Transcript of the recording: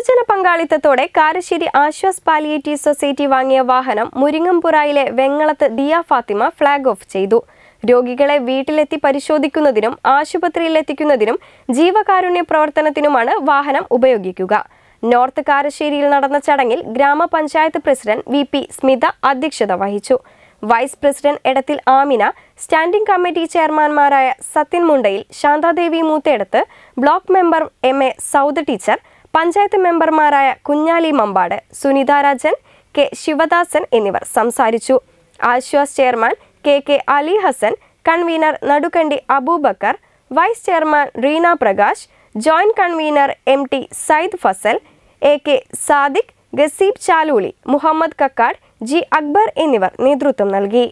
പൊതുജന പങ്കാളിത്തത്തോടെ Karassery Aswas palliative society വാങ്ങിയ വാഹനം മുരിങ്ങംപുറയിലെ വെങ്ങളത്ത് ദിയ ഫാത്തിമ ഫ്ളാഗ് ഓഫ് ചെയ്തു രോഗികളെ വീട്ടിലെത്തി പരിശോധിക്കുന്നതിനും ആശുപത്രിയിലെത്തിക്കുന്നതിനും ജീവകാരുണ്യ പ്രവർത്തനത്തിനുമാണ് വാഹനം ഉപയോഗിക്കുക നോർത്ത് കാരശ്ശേരിയിൽ നടന്ന ചടങ്ങിൽ ഗ്രാമപഞ്ചായത്ത് പ്രസിഡന്റ് വി പി സ്മിത അധ്യക്ഷത വഹിച്ചു vice president Edathil Amina standing committee ചെയർമാൻമാരായ Sathyan Mundayil Shanthadevi Moothedath block member M A Sauda teacher panchayat മെമ്പർമാരായ കുഞ്ഞാലി മമ്പാട് സുനിത രാജൻ കെ ശിവദാസൻ എന്നിവർ സംസാരിച്ചു Aswas chairman K K Ali Hasan convener Nadukkandi Aboobacker vice chairman Reena Prakash joint convener M T Sayed Fasal A K Sadiq Gaseeb Chaluli Muhammad Kakkad G Akbar എന്നിവർ നേതൃത്വം നൽകി